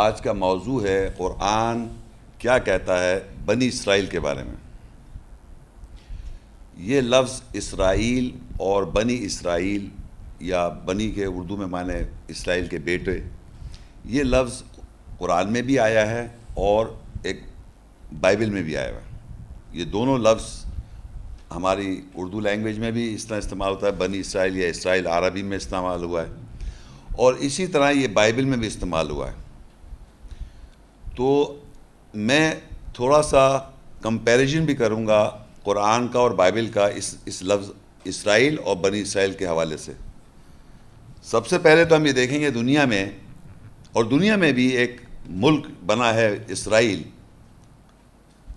आज का मौजू है क़ुरान क्या कहता है बनी इसराइल के बारे में ये लफ्ज़ इसराइल और बनी इसराइल या बनी के उर्दू में माने इसराइल के बेटे ये लफ्ज़ कुरान में भी आया है और एक बाइबल में भी आया है ये दोनों लफ्ज़ हमारी उर्दू लैंग्वेज में भी इस तरह इस्तेमाल होता है बनी इसराइल या इसराइल अरबी में इस्तेमाल हुआ है और इसी तरह ये बाइबल में भी इस्तेमाल हुआ है तो मैं थोड़ा सा कंपैरिजन भी करूँगा कुरान का और बाइबल का इस इस लफ्ज़ इसराइल और बनी इसराइल के हवाले से सबसे पहले तो हम ये देखेंगे दुनिया में और दुनिया में भी एक मुल्क बना है इसराइल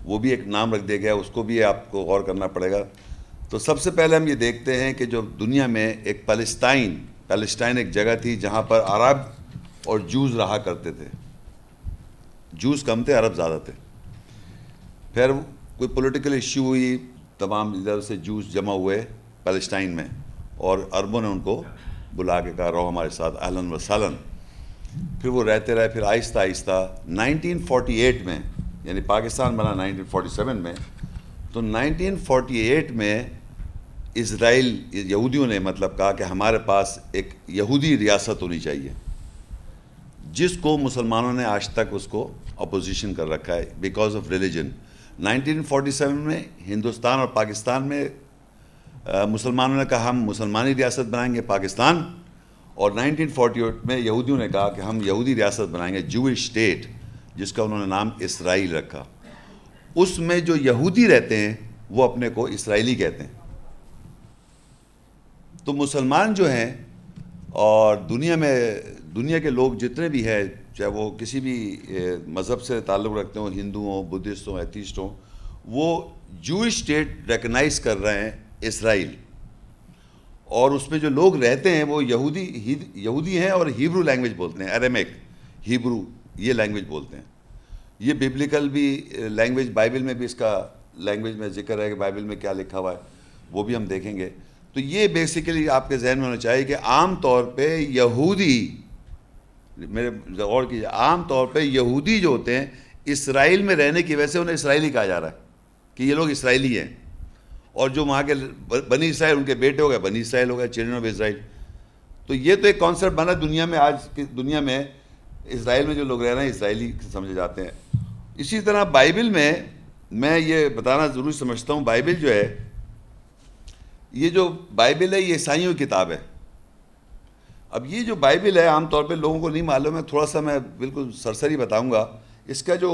वो भी एक नाम रख दिया गया उसको भी आपको गौर करना पड़ेगा तो सबसे पहले हम ये देखते हैं कि जो दुनिया में एक पैलेस्टाइन पैलेस्टाइन एक जगह थी जहाँ पर अरब और जूज रहा करते थे जूस कम थे अरब ज़्यादा थे फिर कोई पॉलिटिकल इश्यू हुई तमाम इधर से जूस जमा हुए पैलेस्टाइन में और अरबों ने उनको बुला के कहा रहो हमारे साथ आहलन व फिर वो रहते रहे फिर आहिस्ता आहिस्ता 1948 में यानी पाकिस्तान बना 1947 में तो 1948 में इसराइल यहूदियों ने मतलब कहा कि हमारे पास एक यहूदी रियासत होनी चाहिए जिसको मुसलमानों ने आज तक उसको अपोजिशन कर रखा है बिकॉज ऑफ रिलीजन 1947 में हिंदुस्तान और पाकिस्तान में मुसलमानों ने कहा हम मुसलमानी रियासत बनाएंगे पाकिस्तान और 1948 में यहूदियों ने कहा कि हम यहूदी रियासत बनाएंगे जूश स्टेट जिसका उन्होंने नाम इसराइल रखा उसमें जो यहूदी रहते हैं वो अपने को इसराइली कहते हैं तो मुसलमान जो हैं और दुनिया में दुनिया के लोग जितने भी हैं चाहे वो किसी भी मज़हब से ताल्लुक़ रखते हों हिंदू हों बुद्धिस्ट हों एथीस्ट हों वो जूश स्टेट रिकगनाइज कर रहे हैं इसराइल और उसमें जो लोग रहते हैं वो यहूदी यहूदी हैं और हिब्रू लैंग्वेज बोलते हैं अरेमिक हिब्रू ये लैंग्वेज बोलते हैं ये बिब्लिकल भी लैंग्वेज बाइबल में भी इसका लैंग्वेज में जिक्र है कि बाइबल में क्या लिखा हुआ है वो भी हम देखेंगे तो ये बेसिकली आपके जहन में होना चाहिए कि आम तौर पे यहूदी मेरे और की आम तौर पे यहूदी जो होते हैं इसराइल में रहने की वजह से उन्हें इसराइली कहा जा रहा है कि ये लोग इसराइली हैं और जो वहाँ के बनी इसराइल उनके बेटे हो गए बनी इसराइल हो गए चिल्ड्रन ऑफ इसराइल तो ये तो एक कॉन्सेप्ट बना दुनिया में आज की दुनिया में इसराइल में जो लोग रह रहे हैं इसराइली समझे जाते हैं इसी तरह बाइबल में मैं ये बताना ज़रूरी समझता हूँ बाइबल जो है ये जो बाइबल है ये ईसाइयों की किताब है अब ये जो बाइबिल है आमतौर पे लोगों को नहीं मालूम है थोड़ा सा मैं बिल्कुल सरसरी बताऊंगा इसका जो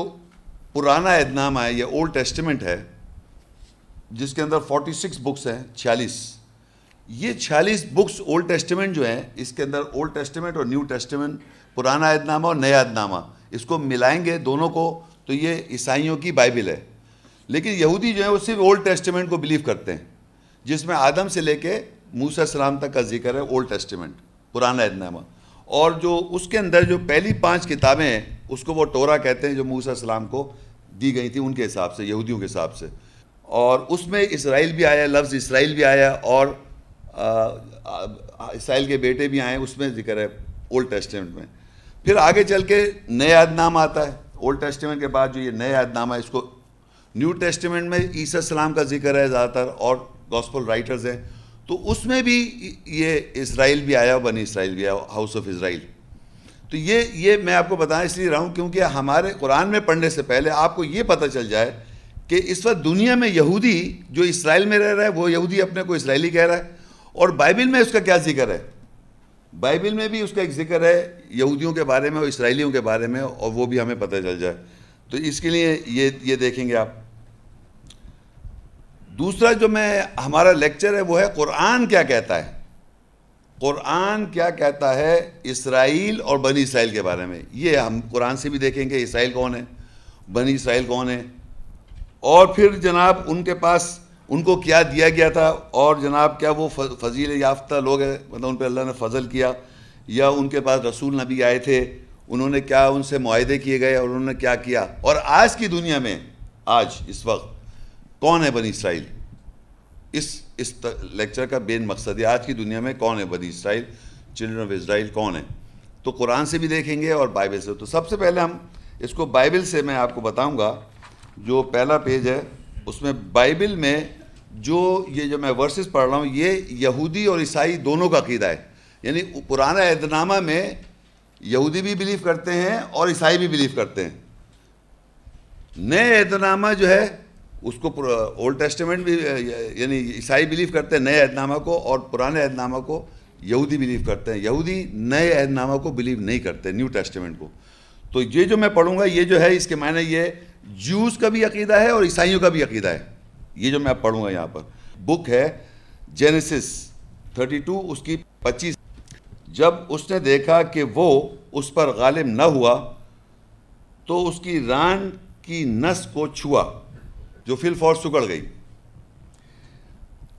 पुराना एदनामा है या ओल्ड टेस्टमेंट है जिसके अंदर 46 बुक्स हैं 46 ये 46 बुक्स ओल्ड टेस्टमेंट जो हैं इसके अंदर ओल्ड टेस्टमेंट और न्यू टेस्टमेंट पुराना आदनामा और नया आदनामा इसको मिलाएंगे दोनों को तो ये ईसाइयों की बाइबिल है लेकिन यहूदी जो है वो सिर्फ ओल्ड टेस्टमेंट को बिलीव करते हैं जिसमें आदम से लेके मूसा सलाम तक का जिक्र है ओल्ड टेस्टमेंट पुराना इतनामा और जो उसके अंदर जो पहली पांच किताबें हैं उसको वो टोरा कहते हैं जो मूसा सलाम को दी गई थी उनके हिसाब से यहूदियों के हिसाब से और उसमें इसराइल भी आया लफ्ज़ इसराइल भी आया और इसराइल के बेटे भी आए उसमें जिक्र है ओल्ड टेस्टमेंट में फिर आगे चल के नया आदनाम आता है ओल्ड टेस्टमेंट के बाद जो ये नया यादनामा है इसको न्यू टेस्टमेंट में ईसा सलाम का जिक्र है ज़्यादातर और गॉस्पल राइटर्स हैं तो उसमें भी ये इसराइल भी आया बनी इसराइल भी आया हाउस ऑफ इसराइल तो ये ये मैं आपको बताना इसलिए रहा हूँ क्योंकि हमारे कुरान में पढ़ने से पहले आपको ये पता चल जाए कि इस वक्त दुनिया में यहूदी जो इसराइल में रह रहा है वो यहूदी अपने को इसराइली कह रहा है और बाइबिल में उसका क्या जिक्र है बाइबिल में भी उसका एक जिक्र है यहूदियों के बारे में और इसराइलियों के बारे में और वो भी हमें पता चल जाए तो इसके लिए ये ये देखेंगे आप दूसरा जो मैं हमारा लेक्चर है वो है कुरान क्या कहता है कुरान क्या कहता है इसराइल और बनी इसराइल के बारे में ये हम कुरान से भी देखेंगे इसराइल कौन है बनी इसराइल कौन है और फिर जनाब उनके पास उनको क्या दिया गया था और जनाब क्या वो फजील याफ्ता लोग हैं मतलब उन पर अल्लाह ने फजल किया या उनके पास रसूल नबी आए थे उन्होंने क्या उनसे माहदे किए गए और उन्होंने क्या किया और आज की दुनिया में आज इस वक्त कौन है बनी इसराइल इस इस लेक्चर का बेन मकसद है आज की दुनिया में कौन है बनी इसराइल चिल्ड्रन ऑफ इसराइल कौन है तो कुरान से भी देखेंगे और बाइबल से तो सबसे पहले हम इसको बाइबल से मैं आपको बताऊंगा जो पहला पेज है उसमें बाइबल में जो ये जो मैं वर्सेस पढ़ रहा हूँ ये यहूदी और ईसाई दोनों का अकीदा है यानी पुराना ऐदनामा में यहूदी भी बिलीव करते हैं और ईसाई भी बिलीव करते हैं नए ऐदनामा जो है उसको ओल्ड टेस्टमेंट भी यानी ईसाई बिलीव करते हैं नए अहदनामा को और पुराने अहदनामा को यहूदी बिलीव करते हैं यहूदी नए अहदनामा को बिलीव नहीं करते न्यू टेस्टमेंट को तो ये जो मैं पढ़ूंगा ये जो है इसके मायने ये जूस का भी अकीदा है और ईसाइयों का भी अकीदा है ये जो मैं पढ़ूंगा यहाँ पर बुक है जेनेसिस 32 उसकी 25 जब उसने देखा कि वो उस पर गालिब न हुआ तो उसकी रान की नस को छुआ जो फिल फोर्स सुकड़ गई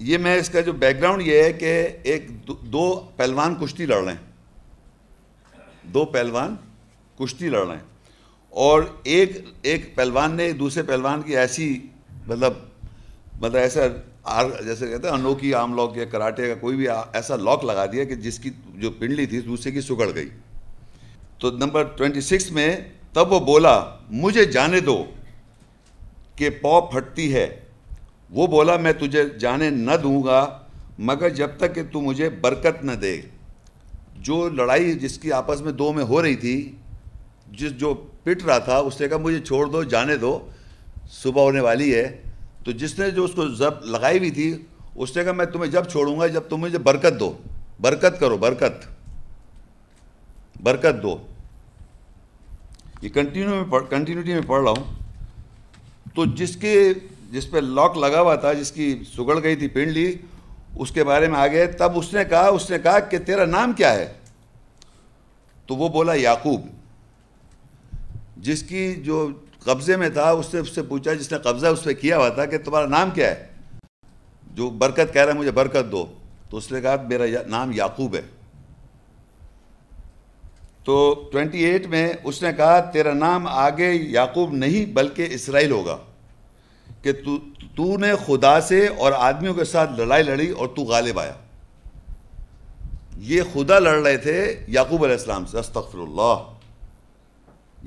ये मैं इसका जो बैकग्राउंड ये है कि एक दो, दो पहलवान कुश्ती लड़ रहे हैं दो पहलवान कुश्ती लड़ रहे हैं और एक एक पहलवान ने दूसरे पहलवान की ऐसी मतलब मतलब ऐसा आर जैसे कहते हैं अनोखी आम लॉक या कराटे का कोई भी आ, ऐसा लॉक लगा दिया कि जिसकी जो पिंडली थी दूसरे की सुगड़ गई तो नंबर ट्वेंटी सिक्स में तब वो बोला मुझे जाने दो के पौ फटती है वो बोला मैं तुझे जाने न दूंगा मगर जब तक कि तू मुझे बरकत न दे जो लड़ाई जिसकी आपस में दो में हो रही थी जिस जो पिट रहा था उसने कहा मुझे छोड़ दो जाने दो सुबह होने वाली है तो जिसने जो उसको जब लगाई हुई थी उसने कहा मैं तुम्हें जब छोड़ूंगा जब तुम मुझे बरकत दो बरकत करो बरकत बरकत दो ये कंटिन्यू में कंटिन्यूटी में पढ़ रहा हूँ तो जिसके जिस पर लॉक लगा हुआ था जिसकी सुगड़ गई थी पिंडली उसके बारे में आ गए तब उसने कहा उसने कहा कि तेरा नाम क्या है तो वो बोला याकूब जिसकी जो कब्ज़े में था उससे उससे पूछा जिसने कब्ज़ा उस पर किया हुआ था कि तुम्हारा नाम क्या है जो बरकत कह रहा है मुझे बरकत दो तो उसने कहा मेरा या, नाम याकूब है तो 28 में उसने कहा तेरा नाम आगे याकूब नहीं बल्कि इसराइल होगा कि तू तूने खुदा से और आदमियों के साथ लड़ाई लड़ी और तू गालिब आया ये खुदा लड़ रहे थे याकूब अलैहिस्सलाम से अस्तगफिरुल्लाह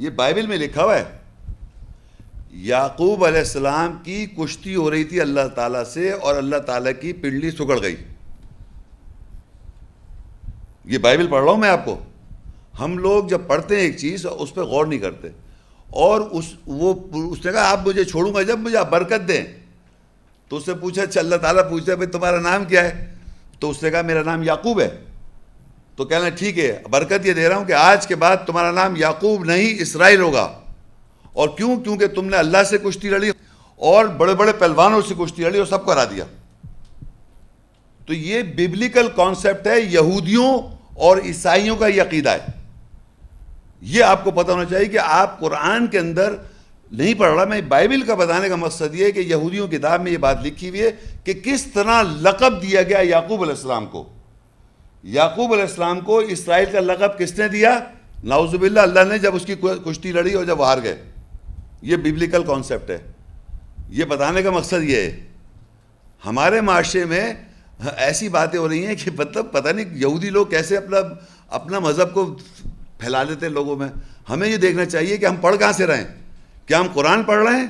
ये बाइबल में लिखा हुआ है याकूब अलैहिस्सलाम की कुश्ती हो रही थी अल्लाह ताला से और अल्लाह ताला की पिंडली सुगड़ गई ये बाइबल पढ़ रहा हूं मैं आपको हम लोग जब पढ़ते हैं एक चीज़ उस पर गौर नहीं करते और उस वो उसने कहा आप मुझे छोड़ूंगा जब मुझे आप बरकत दें तो उसने पूछा अच्छा, अल्लाह ताला पूछते भाई तुम्हारा नाम क्या है तो उसने कहा मेरा नाम याकूब है तो कहना ठीक है बरकत ये दे रहा हूँ कि आज के बाद तुम्हारा नाम याकूब नहीं इसराइल होगा और क्यों क्योंकि तुमने अल्लाह से कुश्ती लड़ी और बड़े बड़े पहलवानों से कुश्ती लड़ी और सबको हरा दिया तो ये बिब्लिकल कॉन्सेप्ट है यहूदियों और ईसाइयों का यकीदा है ये आपको पता होना चाहिए कि आप कुरान के अंदर नहीं पढ़ रहा मैं बाइबल का बताने का मकसद ये कि यहूदियों किताब में ये बात लिखी हुई है कि किस तरह लकब दिया गया याकूब अलैहिस्सलाम को याकूब अलैहिस्सलाम को इसराइल का लकब किसने दिया नाउजुबिल्ला अल्लाह ने जब उसकी कुश्ती लड़ी और जब हार गए ये बिब्लिकल कॉन्सेप्ट है ये बताने का मकसद ये है हमारे माशरे में ऐसी बातें हो रही हैं कि मतलब पता नहीं यहूदी लोग कैसे अपना अपना मज़हब को फैला देते हैं लोगों में हमें ये देखना चाहिए कि हम पढ़ कहाँ से रहे हैं क्या हम कुरान पढ़ रहे हैं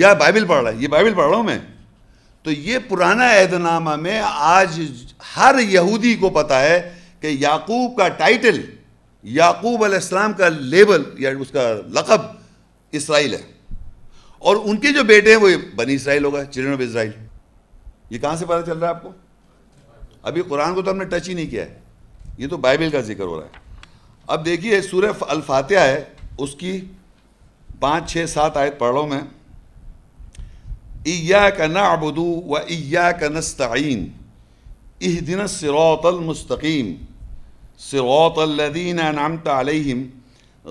या बाइबिल पढ़ रहे हैं ये बाइबिल पढ़ रहा हूँ मैं तो ये पुराना ऐदनामा में आज हर यहूदी को पता है कि याकूब का टाइटल याकूब अलैहिस्सलाम का लेबल या उसका लकब इसराइल है और उनके जो बेटे हैं वो बनी इसराइल होगा चिल्ड्रन ऑफ इसराइल ये कहाँ से पता चल रहा है आपको अभी कुरान को तो हमने टच ही नहीं किया है ये तो बाइबल का जिक्र हो रहा है अब देखिए सूर्य अल्फातिया है उसकी पाँच छः सात आयत पढ़ लो मैं इया का ना अबदू व इया का नस्तीन इह दिन सिरौतलमस्तकीम सिरौतलदीन नामत अलहम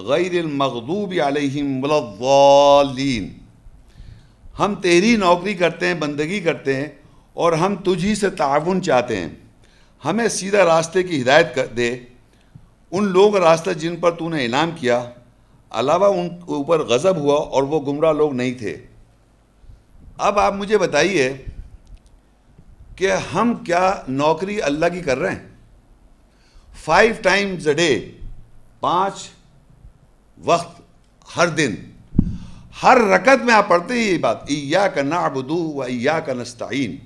गैरमखदूब अलहम वलवालीन हम तेरी नौकरी करते हैं बंदगी करते हैं और हम तुझी से ताउन चाहते हैं हमें सीधा रास्ते की हिदायत कर दे उन लोग रास्ते जिन पर तूने इनाम किया अलावा उन ऊपर गज़ब हुआ और वो गुमराह लोग नहीं थे अब आप मुझे बताइए कि हम क्या नौकरी अल्लाह की कर रहे हैं फाइव टाइम्स अ डे पाँच वक्त हर दिन हर रकत में आप पढ़ते ही ये बात या का ना व या का नस्ताइन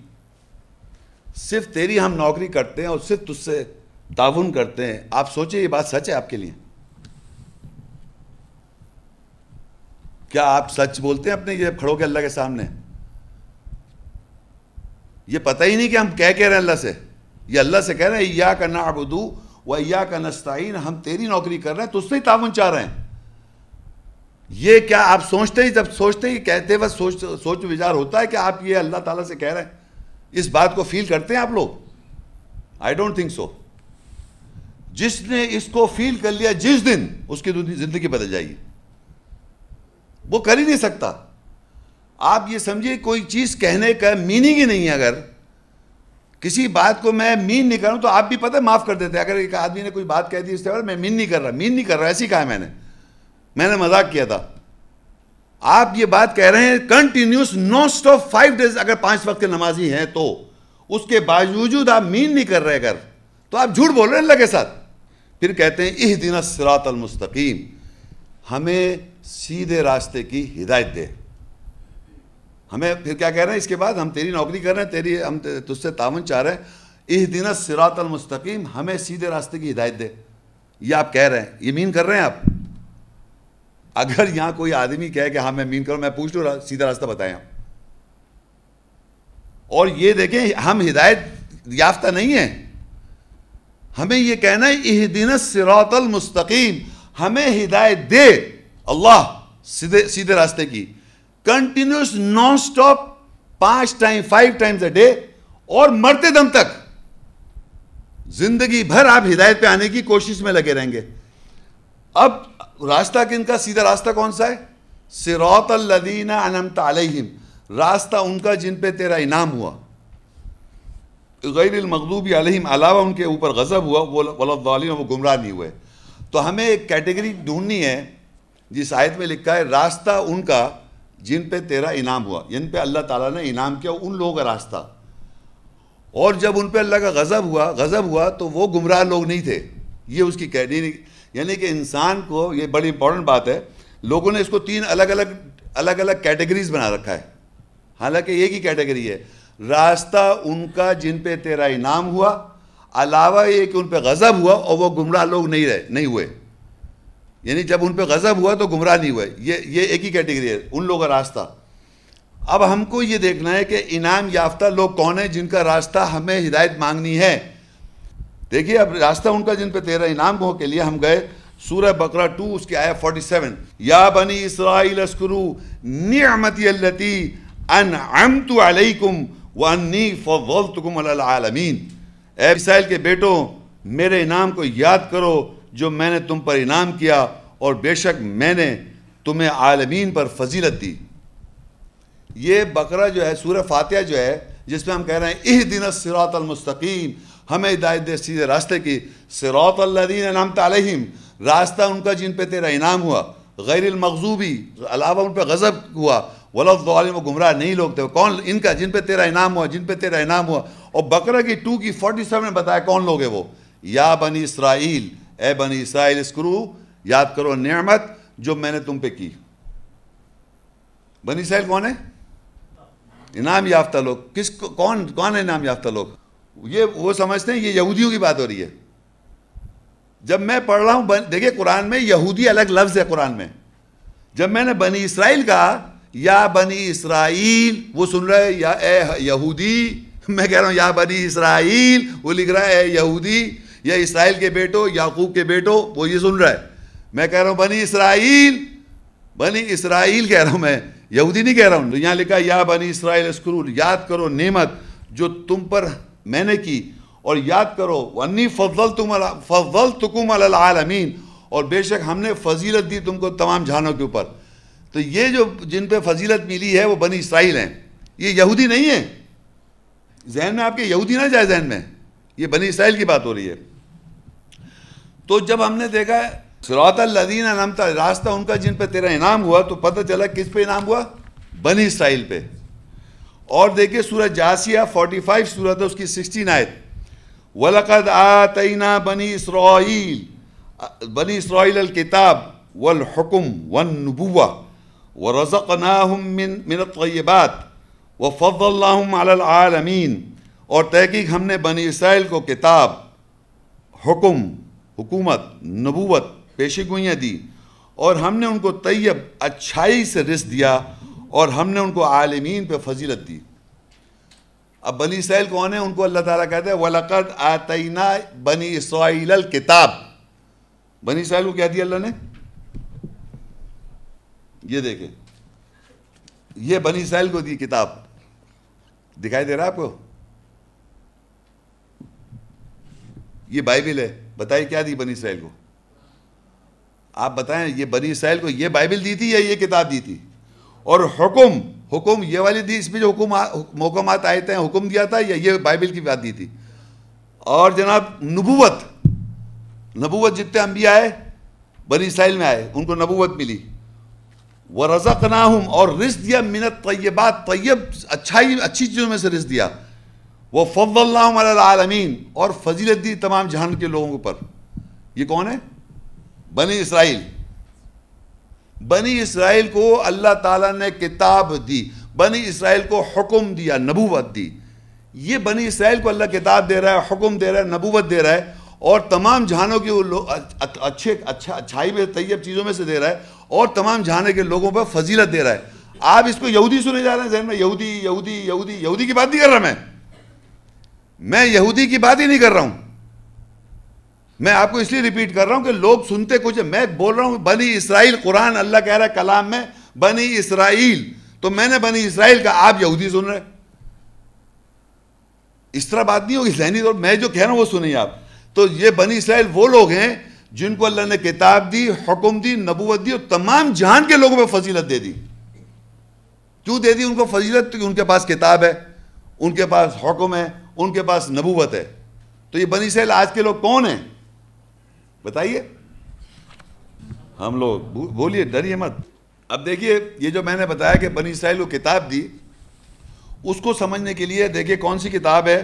सिर्फ तेरी हम नौकरी करते हैं और सिर्फ तुझसे ताउन करते हैं आप सोचिए ये बात सच है आपके लिए क्या आप सच बोलते हैं अपने ये खड़ो के अल्लाह के सामने ये पता ही नहीं कि हम कह कह रहे हैं अल्लाह से ये अल्लाह से कह रहे हैं या करना अब अबदू व या का नस्ताइन हम तेरी नौकरी कर रहे हैं तुझसे ही ताउन चाह रहे हैं ये क्या आप सोचते ही जब सोचते ही कहते वक्त सोच सोच विचार होता है कि आप ये अल्लाह ताला से कह रहे हैं इस बात को फील करते हैं आप लोग आई डोंट थिंक सो जिसने इसको फील कर लिया जिस दिन उसकी जिंदगी बदल जाएगी वो कर ही नहीं सकता आप ये समझिए कोई चीज कहने का मीनिंग ही नहीं है अगर किसी बात को मैं मीन नहीं कर रहा हूं तो आप भी पता माफ कर देते हैं अगर एक आदमी ने कोई बात कह दी तरह मैं मीन नहीं कर रहा मीन नहीं कर रहा ऐसी कहा मैंने मैंने मजाक किया था आप ये बात कह रहे हैं continuous non stop five days अगर पांच वक्त के नमाजी हैं तो उसके बावजूद आप मीन नहीं कर रहे अगर तो आप झूठ बोल रहे हैं अल्लाह के साथ फिर कहते हैं इह दिन सिरातलमस्तकीम हमें सीधे रास्ते की हिदायत दे हमें फिर क्या कह रहे हैं इसके बाद हम तेरी नौकरी कर रहे हैं तेरी हम तुझसे तावन चाह रहे हैं इह दिन सिरातलमस्तकीम हमें सीधे रास्ते की हिदायत दे ये आप कह रहे हैं ये मीन कर रहे हैं आप अगर यहां कोई आदमी कहे कि हाँ मैं मीन करूं मैं पूछ लू सीधा रास्ता बताएं आप और ये देखें हम हिदायत याफ्ता नहीं है हमें यह कहना है यह दिन सिरातल मुस्तकीम हमें हिदायत दे अल्लाह सीधे सीधे रास्ते की कंटिन्यूस नॉन स्टॉप पांच time five times a day और मरते दम तक जिंदगी भर आप हिदायत पे आने की कोशिश में लगे रहेंगे अब रास्ता किनका सीधा रास्ता कौन सा है सिरात अनमत अलैहिम रास्ता उनका जिन पे तेरा इनाम हुआ गैर मखदूबी आलिम अलावा उनके ऊपर गज़ब हुआ वो वलदालीन वो गुमराह नहीं हुए तो हमें एक कैटेगरी ढूंढनी है जिस आयत में लिखा है रास्ता उनका जिन पे तेरा इनाम हुआ जिन पे अल्लाह ताला ने इनाम किया उन लोगों का रास्ता और जब उन पे अल्लाह का गज़ब हुआ गज़ब हुआ तो वो गुमराह लोग नहीं थे ये उसकी कहनी यानी कि इंसान को ये बड़ी इंपॉर्टेंट बात है लोगों ने इसको तीन अलग अलग अलग अलग कैटेगरीज बना रखा है हालांकि एक ही कैटेगरी है रास्ता उनका जिन पे तेरा इनाम हुआ अलावा ये कि उन पर गज़ब हुआ और वो गुमराह लोग नहीं रहे नहीं हुए यानी जब उन पे गज़ब हुआ तो गुमराह नहीं हुए ये ये एक ही कैटेगरी है उन लोगों का रास्ता अब हमको ये देखना है कि इनाम याफ्ता लोग कौन है जिनका रास्ता हमें हिदायत मांगनी है देखिए अब रास्ता उनका जिन पे तेरा इनाम हो के लिए हम गए सूरह बकरा टू उसके आया फोर्टी सेवन या बनी इसराइल अस्करू नियमती अन अमतु अलैकुम वन्नी फ़लतुकुमलमीन ए इसराइल के बेटों मेरे इनाम को याद करो जो मैंने तुम पर इनाम किया और बेशक मैंने तुम्हें आलमीन पर फजीलत दी ये बकरा जो है सूर फातह जो है जिसमें हम कह रहे हैं इह दिन सिरातलमस्तकीम हमें हिदायत दे सीधे रास्ते की सिरातल्लिन इनाम तलहिम रास्ता उनका जिन पर तेरा इनाम हुआ गैरमकजूबी अलावा उन पर गज़ब हुआ वलफ़ालिम गुमराह नहीं लोग थे कौन इनका जिन पे तेरा इनाम हुआ जिन पे तेरा इनाम हुआ और बकरा की टू की फोर्टी सेवन में बताया कौन लोग है वो या बनी इसराइल ए बनी इसराइल स्क्रू याद करो नियमत जो मैंने तुम पे की बनी इसराइल कौन है इनाम याफ्ता लोग किस कौन कौन है इनाम याफ्ता लोग ये वो समझते हैं ये यहूदियों की बात हो रही है जब मैं पढ़ रहा हूँ देखिए कुरान में यहूदी अलग लफ्ज़ है कुरान में जब मैंने बनी इसराइल कहा या बनी इसराइल वो सुन रहे या ए यहूदी मैं कह रहा हूँ या बनी इसराइल वो लिख रहा है ए यहूदी या इसराइल के बेटो याकूब के बेटो वो ये सुन रहा है मैं कह रहा हूँ बनी इसराइल बनी इसराइल कह रहा हूँ मैं यहूदी नहीं कह रहा हूँ तो यहाँ लिखा या बनी इसराइल स्क्रूल याद करो नेमत जो तुम पर मैंने की और याद करो वन्नी फजल तुम फजल तुकुम आलमीन और बेशक हमने फजीलत दी तुमको तमाम जहानों के ऊपर तो ये जो जिन पे फजीलत मिली है वो बनी इसराइल हैं ये यहूदी नहीं है जहन में आपके यहूदी ना जाए जहन में ये बनी इसराइल की बात हो रही है तो जब हमने देखा सरात लदीन अनमता रास्ता उनका जिन पर तेरा इनाम हुआ तो पता चला किस पे इनाम हुआ बनी इसराइल पे और देखिए सूरज जासिया 45 सूरत है उसकी 16 आयत वलकद आतना बनी इसराइल बनी इसराइल अल किताब वल हुकुम वन नबुआ वरज़क़नाहुम मिन मिन तय्यबात व फज़ल्लाहुम आलमीन और तहकीक हमने बनी इसराइल को किताब हुक्म हुकूमत नबूवत पेशी गोइयाँ दी और हमने उनको तय्यब अच्छाई से रिस दिया और हमने उनको आलमीन पर फजीलत दी अब बनी इसराइल कौन है उनको अल्लाह ताला कहता है वलकद आतना बनी इसराइल किताब बनी इसराइल को कह दिया अल्लाह ने ये देखें ये बनी सैल को दी किताब दिखाई दे रहा है आपको ये बाइबिल है बताइए क्या दी बनी इसराइल को आप बताएं ये बनी सैल को ये बाइबिल दी थी या ये किताब दी थी और हुक्म हुक्म ये वाली दी इसमें जो हुक्म आए थे हुक्म दिया था या ये बाइबिल की बात दी थी और जनाब नबूवत नबूवत जितने अंबिया आए बनी इसराइल में आए उनको नबूवत मिली व रज़क नाहम और रिस दिया मिनत तयबात तयब अच्छाई अच्छी चीज़ों में से रिस दिया वह फ़ल्लामीन और फजीलत दी तमाम जहान के लोगों पर ये कौन है बनी इसराइल बनी इसराइल को अल्लाह ताला ने किताब दी बनी इसराइल को हुक्म दिया नबूवत दी ये बनी इसराइल को अल्लाह किताब दे रहा है हुक्म दे रहा है नबूवत दे रहा है और तमाम जहानों की अच्छे अच्छा अच्छाई में तैयब चीज़ों में से दे रहा है और तमाम जहाने के लोगों पर फजीलत दे रहा है आप इसको यहूदी सुने जा रहे हैं जहन में यहूदी यहूदी यहूदी यहूदी की बात नहीं कर रहा मैं मैं यहूदी की बात ही नहीं कर रहा हूं मैं आपको इसलिए रिपीट कर रहा हूं कि लोग सुनते कुछ है मैं बोल रहा हूं बनी इसराइल कुरान अल्लाह कह रहा है कलाम में बनी इसराइल तो मैंने बनी इसराइल का आप यहूदी सुन रहे इस तरह बात नहीं होगी जहनी तौर मैं जो कह रहा हूं वो सुनिए आप तो ये बनी इसराइल वो लोग हैं जिनको अल्लाह ने किताब दी हुक्म दी नबूवत दी और तमाम जहान के लोगों में फजीलत दे दी क्यों दे दी उनको फजीलत क्योंकि उनके पास किताब है उनके पास हुक्म है उनके पास नबूवत है तो ये बनी इसराइल आज के लोग कौन हैं बताइए हम लोग बोलिए डरिए मत अब देखिए ये जो मैंने बताया कि बनी इसराइल को किताब दी उसको समझने के लिए देखिए कौन सी किताब है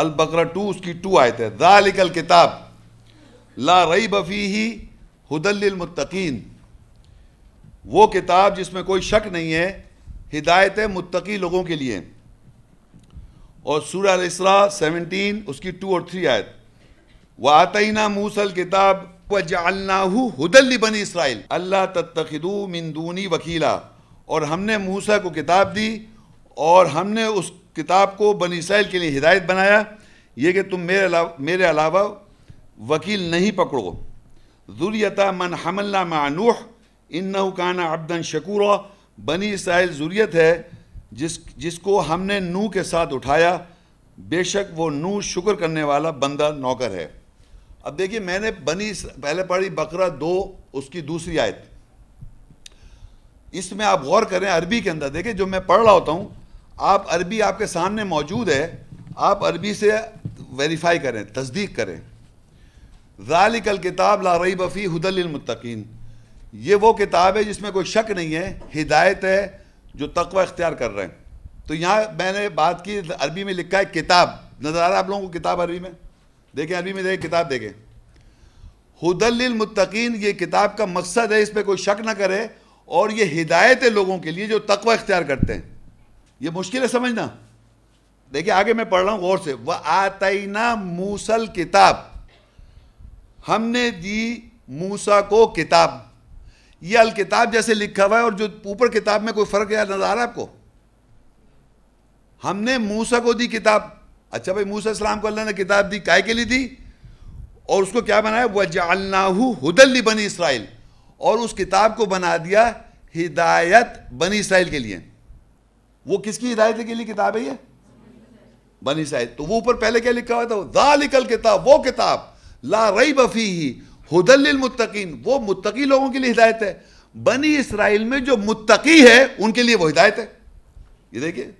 अल बकरा टू उसकी टू आयत है दालिकल किताब ला रई बफ़ी ही हदलमतकीन वो किताब जिसमें कोई शक नहीं है हिदायत मुतकी लोगों के लिए और सूर्य इसरा सेवनटीन उसकी टू और थ्री आयत व आतना मूसल किताब व हदल बनी इसराइल अल्लाह तत्तखदू मंदूनी वकीला और हमने मूसा को किताब दी और हमने उस किताब को बनी इसराइल के लिए हिदायत बनाया ये कि तुम मेरे अलावा मेरे अलावा वकील नहीं पकड़ो जुरियता मन हमल्ला मानूह इन काना अब्दन शकूर बनी इसराइल जुरियत है जिस जिसको हमने नू के साथ उठाया बेशक वो नू शुक्र करने वाला बंदा नौकर है अब देखिए मैंने बनी पहले पढ़ी बकरा दो उसकी दूसरी आयत इसमें आप गौर करें अरबी के अंदर देखिए जो मैं पढ़ रहा होता हूँ आप अरबी आपके सामने मौजूद है आप अरबी से वेरीफाई करें तस्दीक करें ज़ालिकल किताब ला रही बफ़ी हदलमतकीन ये वो किताब है जिसमें कोई शक नहीं है हिदायत है जो तकवा इख्तियार कर रहे हैं तो यहाँ मैंने बात की अरबी में लिखा है किताब नज़र आ रहा है आप लोगों को किताब अरबी में देखें अरबी में देखें किताब देखें हदलमतकीन ये किताब का मकसद है इस पर कोई शक ना करे और ये हिदायत है लोगों के लिए जो तकवा इख्तियार करते हैं ये मुश्किल है समझना देखिए आगे मैं पढ़ रहा हूं गौर से वह आतना मूसल किताब हमने दी मूसा को किताब ये अल किताब जैसे लिखा हुआ है और जो ऊपर किताब में कोई फर्क या नजर आ रहा है आपको हमने मूसा को दी किताब अच्छा भाई मूसा इस्लाम को अल्लाह ने किताब दी काय के लिए दी और उसको क्या बनाया वजालनाहू हुदल्ली बनी इसराइल और उस किताब को बना दिया हिदायत बनी इसराइल के लिए वो किसकी हिदायत के लिए किताब है ये बनी साहिद तो वो ऊपर पहले क्या लिखा हुआ था लिकल किताब वो किताब ला रई बफी ही हुदल मुत्तकीन वो मुत्तकी लोगों के लिए हिदायत है बनी इसराइल में जो मुत्तकी है उनके लिए वो हिदायत है ये देखिए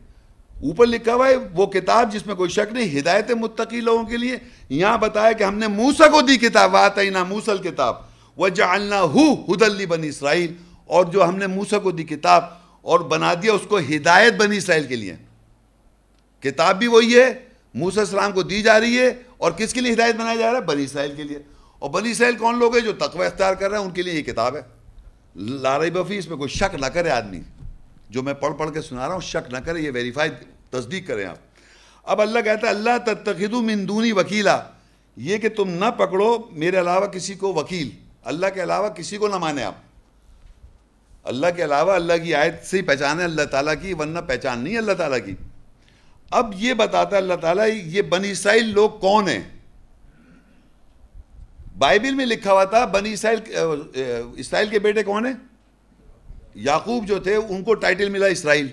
ऊपर लिखा हुआ है वो किताब जिसमें कोई शक नहीं हिदायत मुत्तकी लोगों के लिए यहां बताया कि हमने मूसा को दी किताब ना मूसल किताब वह जानना हुदल्ली बनी इसराइल और जो हमने मूसा को दी किताब और बना दिया उसको हिदायत बनी इसराइल के लिए किताब भी वही है मूसा सलाम को दी जा रही है और किसके लिए हिदायत बनाया जा रहा है बनी इसराइल के लिए और बनी इसराइल कौन लोग हैं जो तकवा इख्तियार कर रहे हैं उनके लिए ये किताब है लारई बफ़ी इसमें कोई शक ना करे आदमी जो मैं पढ़ पढ़ के सुना रहा हूँ शक ना करे ये वेरीफाई तस्दीक करें आप अब अल्लाह कहता है अल्लाह तखिदु मिंदूनी वकीला ये कि तुम ना पकड़ो मेरे अलावा किसी को वकील अल्लाह के अलावा किसी को ना माने आप अल्लाह के अलावा अल्लाह की आयत से ही पहचान है अल्लाह ताला की वरना पहचान नहीं अल्लाह ताला की अब ये बताता है अल्लाह ताला ये बन इसराइल लोग कौन हैं बाइबिल में लिखा हुआ था बनी इसराइल इसराइल के बेटे कौन है याकूब जो थे उनको टाइटल मिला इसराइल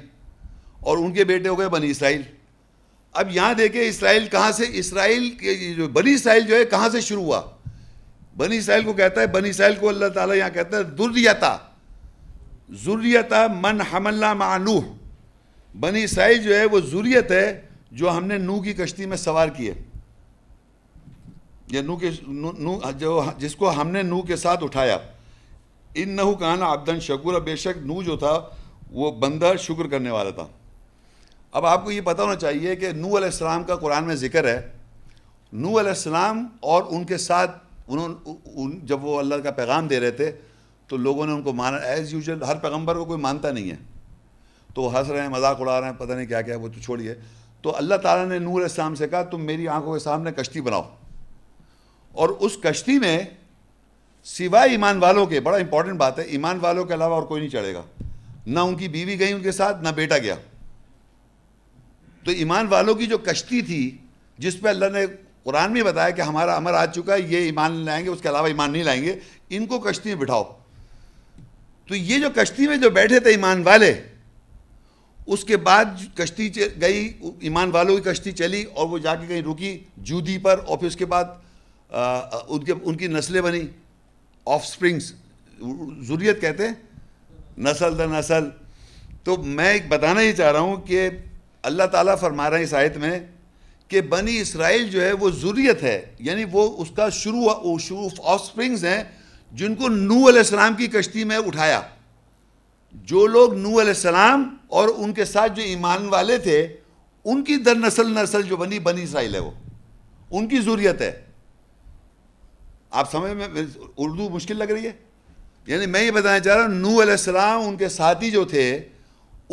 और उनके बेटे हो गए बनी इसराइल अब यहाँ देखे इसराइल कहाँ से इसराइल जो बनी इसराइल जो है कहाँ से शुरू हुआ बनी इसराइल को कहता है बनी इसराइल को अल्लाह ताला यहाँ कहता है दुर्यता ज़ुरियत मन हमल्ला मानूह बनी ईसाई जो है वो ज़ुरियत है जो हमने नू की कश्ती में सवार किए या नू के नू, जो जिसको हमने नू के साथ उठाया इन नहू कहना आबदन शकुर बेशक नू जो था वो बंदर शुक्र करने वाला था अब आपको ये पता होना चाहिए कि नू अलैहिस्सलाम का कुरान में ज़िक्र है नू अलैहिस्सलाम और उनके साथ उन्होंने उन, जब वो अल्लाह का पैगाम दे रहे थे तो लोगों ने उनको माना एज़ यूजल हर पैगम्बर को कोई मानता नहीं है तो हंस रहे हैं मजाक उड़ा रहे हैं पता नहीं क्या क्या वो तो छोड़िए तो अल्लाह ताला ने नूर इस्लाम से कहा तुम मेरी आंखों के सामने कश्ती बनाओ और उस कश्ती में सिवाय ईमान वालों के बड़ा इंपॉर्टेंट बात है ईमान वालों के अलावा और कोई नहीं चढ़ेगा ना उनकी बीवी गई उनके साथ ना बेटा गया तो ईमान वालों की जो कश्ती थी जिस पर अल्लाह ने कुरान में बताया कि हमारा अमर आ चुका है ये ईमान लाएंगे उसके अलावा ईमान नहीं लाएंगे इनको कश्ती में बिठाओ तो ये जो कश्ती में जो बैठे थे ईमान वाले उसके बाद कश्ती गई ईमान वालों की कश्ती चली और वो जाके कहीं रुकी जूदी पर और फिर उसके बाद आ, उनके उनकी नस्लें बनी ऑफ स्प्रिंग्स जरूरीत कहते हैं नसल द नसल तो मैं एक बताना ही चाह रहा हूँ कि अल्लाह ताला फरमा रहे हैं इस आयत में कि बनी इसराइल जो है वो जरूरीत है यानी वो उसका शुरू शुरू ऑफ स्प्रिंग्स हैं जिनको नू अलैहिस्सलाम की कश्ती में उठाया जो लोग नू अलैहिस्सलाम और उनके साथ जो ईमान वाले थे उनकी दर नसल नसल जो बनी बनी इसराइल है वो उनकी जरूरत है आप समझ में उर्दू मुश्किल लग रही है यानी मैं ये बताना चाह रहा हूँ नू अलैहिस्सलाम उनके साथी जो थे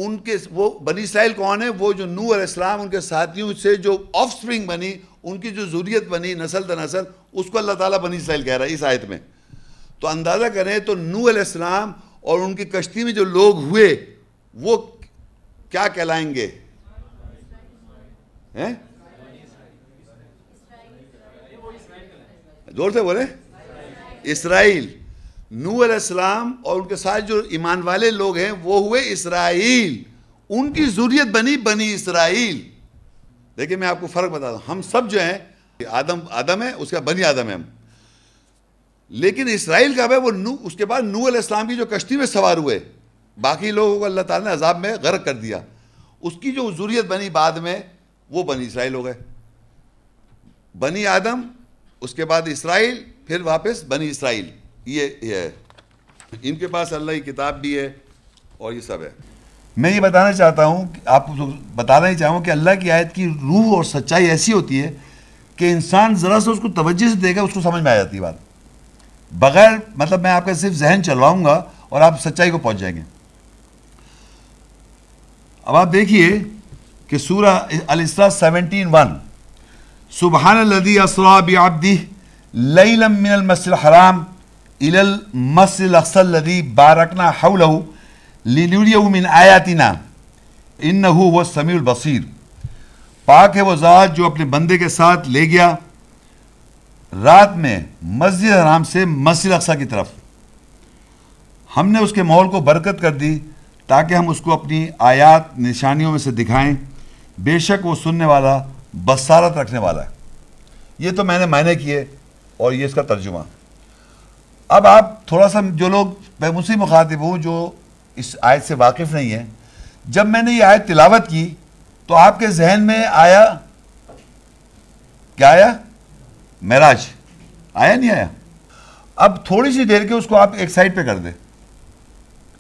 उनके वो बनी इसराइल कौन है वो जो नू अलैहिस्सलाम उनके साथियों से जो ऑफ स्प्रिंग बनी उनकी जो जरूरत बनी नस्ल दर नसल उसको अल्लाह ताला बनी इसराइल कह रहा है इस आयत में तो अंदाज़ा करें तो नू अलैहिस्सलाम और उनकी कश्ती में जो लोग हुए वो क्या कहलाएंगे हैं जोर से बोले इसराइल नू अलैहिस्सलाम और उनके साथ जो ईमान वाले लोग हैं वो हुए इसराइल उनकी जरूरियत बनी बनी इसराइल देखिए मैं आपको फ़र्क बता दूं हम सब जो हैं आदम आदम है उसका बनी आदम है हम लेकिन इसराइल का है वो नू उसके बाद नू इस्लाम की जो कश्ती में सवार हुए बाकी लोगों को अल्लाह ताला ने अजाब में गर्क कर दिया उसकी जो जरूरीत बनी बाद में वो बनी इसराइल हो गए बनी आदम उसके बाद इसराइल फिर वापस बनी इसराइल ये, ये है इनके पास अल्लाह की किताब भी है और ये सब है मैं ये बताना चाहता हूँ आपको तो बताना ही चाहूँ कि अल्लाह की आयत की रूह और सच्चाई ऐसी होती है कि इंसान ज़रा से उसको तवज्जो से देगा उसको समझ में आ जाती है बात बगैर मतलब मैं आपका सिर्फ जहन चलवाऊंगा और आप सच्चाई को पहुंच जाएंगे अब आप देखिए कि सूरा अलसरा सेवनटीन वन सुबहान लदी असराब आबदी लई मिनल मसल हराम इलल मसल असल लदी बारकना हवलहू लिलूरियमिन आयातिना इन हु वह समीउल बसीर पाक है वो ज़ात जो अपने बंदे के साथ ले गया रात में मस्जिद हराम से मस्जिद अक्सा की तरफ हमने उसके माहौल को बरकत कर दी ताकि हम उसको अपनी आयात निशानियों में से दिखाएं बेशक वो सुनने वाला बसारत रखने वाला है ये तो मैंने मायने किए और ये इसका तर्जुमा अब आप थोड़ा सा जो लोग मैं मुझसे मुखातिब हूँ जो इस आयत से वाकिफ़ नहीं है जब मैंने ये आयत तिलावत की तो आपके जहन में आया क्या आया महराज आया नहीं आया अब थोड़ी सी देर के उसको आप एक साइड पे कर दें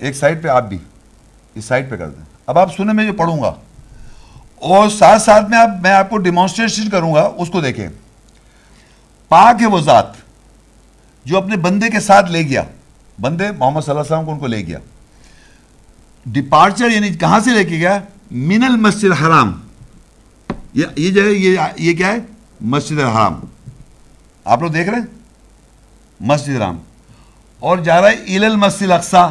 एक साइड पे आप भी इस साइड पे कर दें अब आप सुने मैं जो पढ़ूंगा और साथ साथ में आप मैं आपको डिमॉन्स्ट्रेशन करूंगा उसको देखें पाक है वो ज़ात जो अपने बंदे के साथ ले गया बंदे मोहम्मद सल्लल्लाहु को उनको ले गया डिपार्चर यानी कहां से लेके गया मिनल मस्जिद हराम ये ये जो है ये ये क्या है मस्जिद हराम आप लोग देख रहे हैं मस्जिद राम और जा रहा है इल मस्जिद अक्सा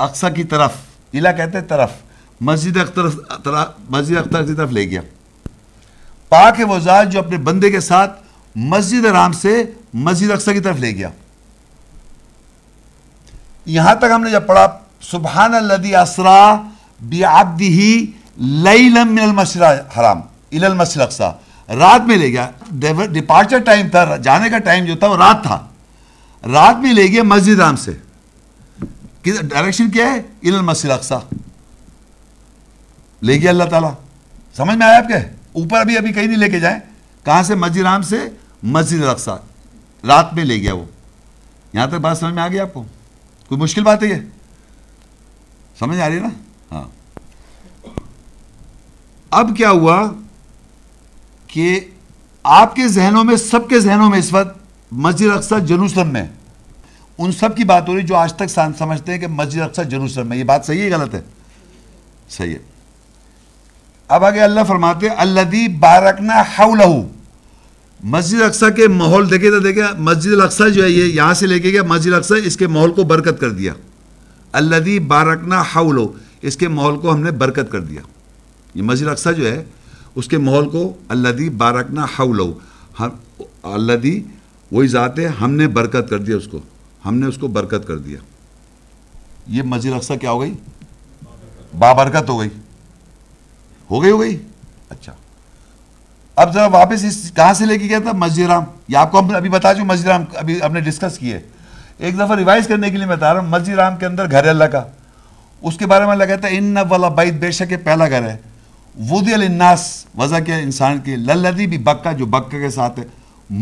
अक्सा की तरफ इला कहते हैं तरफ मस्जिद अख्तर मस्जिद अख्तर की तरफ ले गया पाक वजाज जो अपने बंदे के साथ मस्जिद राम से मस्जिद अक्सर की तरफ ले गया यहां तक हमने जब पढ़ा सुबहान लदी असरा बियाबदी ही लई लम मिनल मस्जिद हराम इल मस्जिद अक्सा रात में ले गया डिपार्चर टाइम था जाने का टाइम जो था वो रात था रात में ले गया मस्जिद राम से डायरेक्शन क्या है इन मस्जिद अक्सा ले गया अल्लाह ताला समझ में आया आपके ऊपर अभी अभी कहीं नहीं लेके जाए कहां से मस्जिद राम से मस्जिद अक्सा रात में ले गया वो यहां तक बात समझ में आ गई आपको कोई मुश्किल बात है ये समझ आ रही है ना हाँ अब क्या हुआ कि आपके जहनों में सबके जहनों में इस वक्त मस्जिद अक्सर जरूसलम में उन सब की बात हो रही जो आज तक समझते हैं कि मस्जिद अक्सर जरूसलम में ये बात सही है गलत है सही है अब आगे अल्लाह फरमाते अल्लादी बारकना हाउलहू मस्जिद अक्सा के माहौल देखे तो देखे मस्जिद अक्सर जो है ये यहां से लेके गया मस्जिद अक्सा इसके माहौल को बरकत कर दिया अल्लदी बारकना हऊ इसके माहौल को हमने बरकत कर दिया ये मस्जिद अक्सा जो है उसके माहौल को अल्लादी बारकना लो हम अल्लादी वही ज़ात है हमने बरकत कर दिया उसको हमने उसको बरकत कर दिया ये मस्जिद अक्सा क्या हो गई बाबरकत हो गई हो गई हो गई अच्छा अब जरा वापस इस कहाँ से लेके गया था मस्जिद राम ये आपको हम अभी बता चुके मस्जिद राम अभी हमने डिस्कस किए एक दफ़ा रिवाइज करने के लिए बता रहा हूँ मस्जिद राम के अंदर घर है अल्लाह का उसके बारे में लगा था इन वाला बाई बेशक पहला घर है वदलन्नास वजह क्या इंसान के लल्लदी भी बक्का जो बक्का के साथ है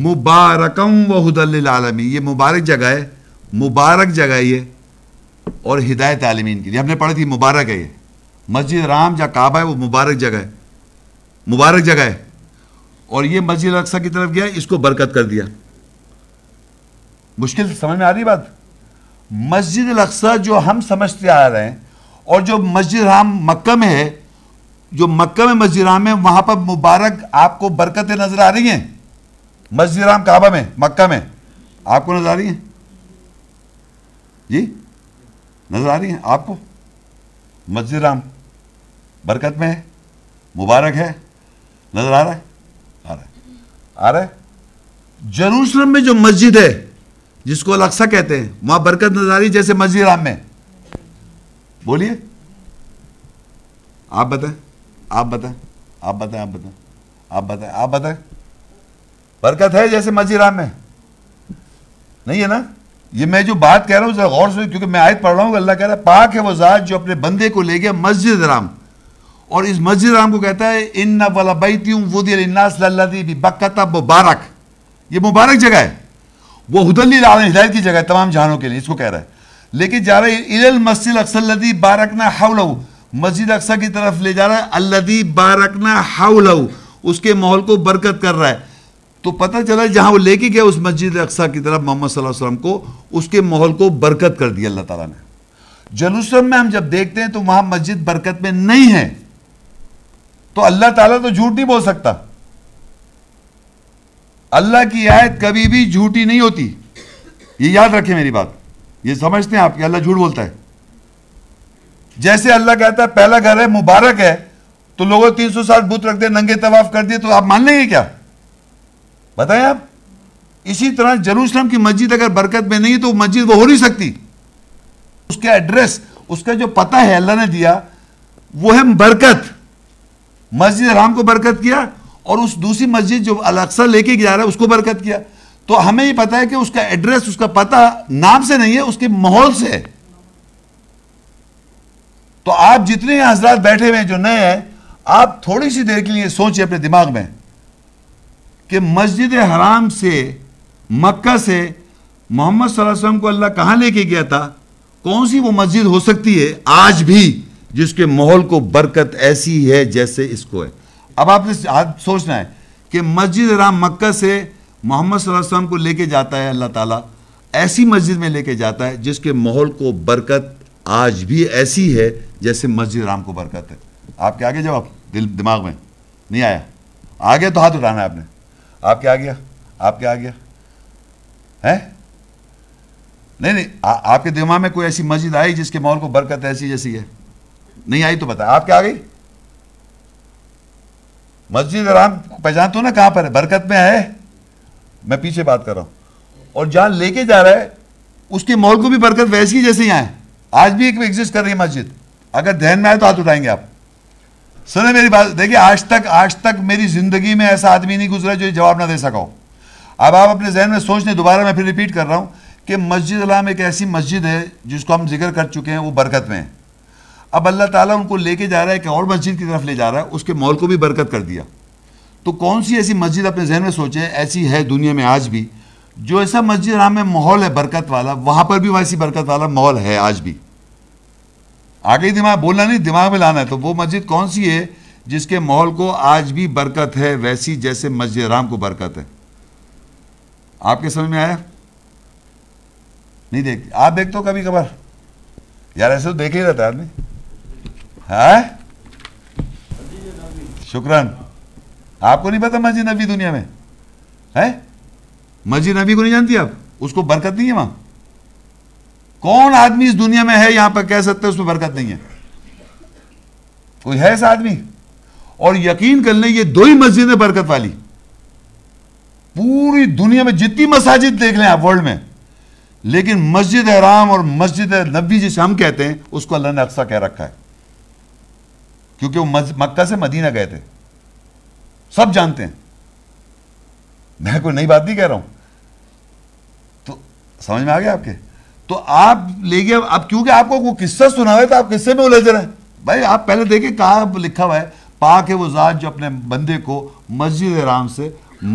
मुबारकम वहदलमी ये मुबारक जगह है मुबारक जगह ये और हिदायत आलमीन के लिए हमने पढ़ी थी मुबारक है ये मस्जिद राम जहाँ काबा है वो मुबारक जगह है मुबारक जगह है और ये मस्जिद अक्सा की तरफ गया इसको बरकत कर दिया मुश्किल समझ में आ रही बात मस्जिद अक्सा जो हम समझते आ रहे हैं और जो मस्जिद राम मक्का में है जो मक्का में मस्जिद राम है वहां पर मुबारक आपको बरकतें नजर आ रही हैं मस्जिद राम काबा में मक्का में आपको नजर आ रही हैं जी नजर आ रही हैं आपको मस्जिद राम बरकत में है मुबारक है नजर आ रहा है आ रहा है आ रहा है जरूसलम में जो मस्जिद है जिसको अलक्सा कहते हैं वहां बरकत नजर आ रही जैसे मस्जिद राम में बोलिए आप बताएं आप बताएं आप बताएं आप बताएं आप बताएं आप बताएं बरकत है जैसे मजीराम में नहीं है ना ये मैं जो बात कह रहा हूं गौर से क्योंकि मैं आयत पढ़ रहा हूं अल्लाह कह रहा है पाक है वो ज़ात जो अपने बंदे को ले गया मस्जिद राम और इस मस्जिद राम को कहता है इन वाला बैती वलाबैती बकता मुबारक ये मुबारक जगह है वो हदली हिदायत की जगह है तमाम जहानों के लिए इसको कह रहा है लेकिन जा रहा है इल मस्जिद अक्सल्लदी बारकना हाउ लहू मस्जिद अक्सा की तरफ ले जा रहा है अल्लदी बारकना हाउल उसके माहौल को बरकत कर रहा है तो पता चला जहाँ वो लेके गया उस मस्जिद अक्सा की तरफ मोहम्मद वसल्लम को उसके माहौल को बरकत कर दिया अल्लाह ताला ने जरूसलम में हम जब देखते हैं तो वहाँ मस्जिद बरकत में नहीं है तो अल्लाह ताला तो झूठ नहीं बोल सकता अल्लाह की आयत कभी भी झूठी नहीं होती ये याद रखें मेरी बात ये समझते हैं आप कि अल्लाह झूठ बोलता है जैसे अल्लाह कहता है पहला घर है मुबारक है तो लोगों तीन सौ साठ बूथ रख दे नंगे तवाफ कर दिए तो आप मान लेंगे क्या बताएं आप इसी तरह जरूसलम की मस्जिद अगर बरकत में नहीं है तो मस्जिद वो हो नहीं सकती उसके एड्रेस उसका जो पता है अल्लाह ने दिया वो है बरकत मस्जिद राम को बरकत किया और उस दूसरी मस्जिद जो अलक्सा लेके जा रहा है उसको बरकत किया तो हमें ये पता है कि उसका एड्रेस उसका पता नाम से नहीं है उसके माहौल से है तो आप जितने हजरात बैठे हुए हैं जो नए हैं आप थोड़ी सी देर के लिए सोचिए अपने दिमाग में कि मस्जिद हराम से मक्का से मोहम्मद वसल्लम को अल्लाह कहाँ लेके गया था कौन सी वो मस्जिद हो सकती है आज भी जिसके माहौल को बरकत ऐसी है जैसे इसको है अब आपने आप सोचना है कि मस्जिद राम मक्का से मोहम्मद वसल्लम को लेके जाता है अल्लाह ताला ऐसी मस्जिद में लेके जाता है जिसके माहौल को बरकत आज भी ऐसी है जैसे मस्जिद राम को बरकत है आपके आगे जवाब दिल दिमाग में नहीं आया आ गया तो हाथ उठाना है आपने आपके आ गया आपके आ गया है नहीं नहीं आ, आपके दिमाग में कोई ऐसी मस्जिद आई जिसके मॉल को बरकत ऐसी जैसी है नहीं आई तो बताया आपके आ गई मस्जिद राम पहचानते हो ना कहां पर है बरकत में है मैं पीछे बात कर रहा हूं और जहां लेके जा रहा है उसके मॉल को भी बरकत वैसी जैसे यहां है आज भी एक एग्जिस्ट कर रही है मस्जिद अगर जहन में आए तो हाथ उठाएंगे आप सुने मेरी बात देखिए आज तक आज तक मेरी जिंदगी में ऐसा आदमी नहीं गुजरा जो जवाब ना दे सका हो अब आप अपने जहन में सोच दोबारा मैं फिर रिपीट कर रहा हूँ कि मस्जिद अलाम एक ऐसी मस्जिद है जिसको हम जिक्र कर चुके हैं वो बरकत में है अब अल्लाह ताला उनको लेके जा रहा है कि और मस्जिद की तरफ ले जा रहा है उसके मॉल को भी बरकत कर दिया तो कौन सी ऐसी मस्जिद अपने जहन में सोचे ऐसी है दुनिया में आज भी जो ऐसा मस्जिद अलाम में माहौल है बरकत वाला वहाँ पर भी वैसी बरकत वाला माहौल है आज भी आगे दिमाग बोलना नहीं दिमाग में लाना है तो वो मस्जिद कौन सी है जिसके माहौल को आज भी बरकत है वैसी जैसे मस्जिद राम को बरकत है आपके समझ में आया नहीं देख आप देखते हो कभी कभार यार ऐसे तो देख ही रहता आदमी है शुक्रान आपको नहीं पता मस्जिद नबी दुनिया में है मस्जिद नबी को नहीं जानती आप उसको बरकत नहीं है वहां कौन आदमी इस दुनिया में है यहां पर कह सकते उसमें बरकत नहीं है कोई है ऐसा आदमी और यकीन कर लें ये दो ही मस्जिदें बरकत वाली पूरी दुनिया में जितनी मसाजिद देख लें आप वर्ल्ड में लेकिन मस्जिद हराम और मस्जिद नबी जिसे हम कहते हैं उसको अल्लाह ने अक्सा कह रखा है क्योंकि वो मक्का से मदीना गए थे सब जानते हैं मैं कोई नई बात नहीं कह रहा हूं तो समझ में आ गया आपके तो आप ले गए अब क्योंकि आपको वो किस्सा सुना हुआ है तो आप किस्से में उलझ रहे हैं भाई आप पहले देखिए कहा लिखा हुआ है पाक है वो ज़ात जो अपने बंदे को मस्जिद आराम से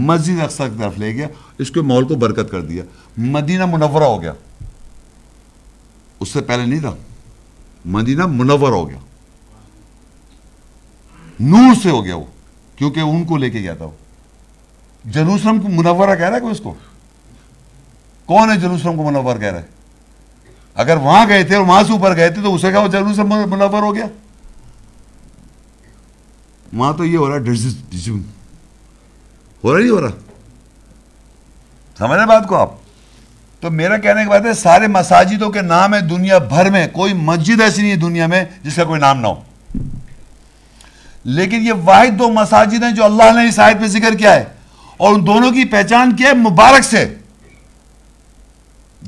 मस्जिद अक्सर की तरफ ले गया इसके मॉल को बरकत कर दिया मदीना मुनवरा हो गया उससे पहले नहीं था मदीना मुनवर हो गया नूर से हो गया वो क्योंकि उनको लेके गया था वो जरूसलम को मुनवरा कह रहा है कोई उसको कौन है जरूसलम को मुनवर कह रहा है अगर वहां गए थे और वहां से ऊपर गए थे तो उसे क्या जरूर से मुनाफर हो गया वहां तो ये हो रहा डिज्यूम हो रहा नहीं हो रहा समझ रहे बात को आप तो मेरा कहने की बात है सारे मसाजिदों के नाम है दुनिया भर में कोई मस्जिद ऐसी नहीं है दुनिया में जिसका कोई नाम ना हो लेकिन ये वाहिद दो मसाजिद हैं जो अल्लाह ने इस आयत में जिक्र किया है और उन दोनों की पहचान क्या है मुबारक से